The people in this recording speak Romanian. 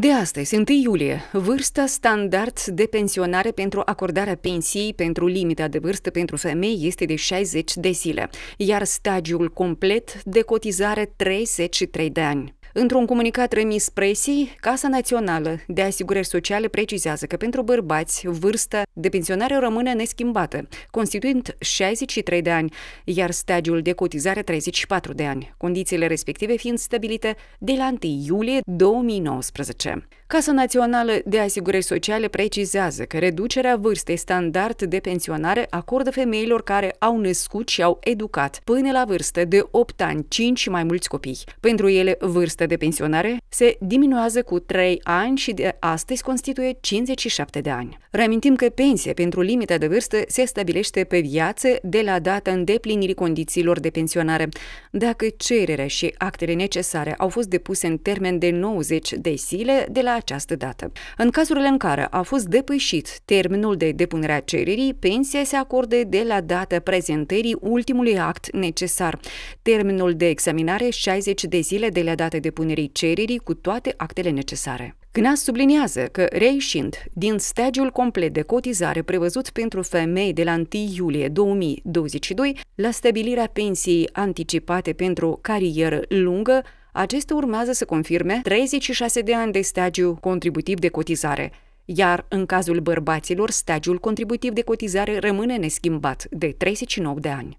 De astăzi, 1 iulie, vârsta standard de pensionare pentru acordarea pensiei pentru limita de vârstă pentru femei este de 60 de zile, iar stagiul complet de cotizare 33 de ani. Într-un comunicat remis presii, Casa Națională de Asigurări Sociale precizează că pentru bărbați vârsta de pensionare rămâne neschimbată, constituind 63 de ani, iar stagiul de cotizare 34 de ani, condițiile respective fiind stabilite de la 1 iulie 2019. Casa Națională de Asigurări Sociale precizează că reducerea vârstei standard de pensionare acordă femeilor care au născut și au educat până la vârstă de 8 ani, 5 și mai mulți copii. Pentru ele, vârsta de pensionare se diminuează cu 3 ani și de astăzi constituie 57 de ani. Reamintim că pensia pentru limita de vârstă se stabilește pe viață de la data îndeplinirii condițiilor de pensionare. Dacă cererea și actele necesare au fost depuse în termen de 90 de zile de la această dată. În cazurile în care a fost depășit termenul de depunere a cererii, pensia se acordă de la data prezentării ultimului act necesar. Termenul de examinare 60 de zile de la data depunerii cererii cu toate actele necesare. CNAS subliniază că, reieșind din stagiul complet de cotizare prevăzut pentru femei de la 1 iulie 2022 la stabilirea pensiei anticipate pentru carieră lungă, Acestea urmează să confirme 36 de ani de stagiu contributiv de cotizare, iar în cazul bărbaților, stagiul contributiv de cotizare rămâne neschimbat de 39 de ani.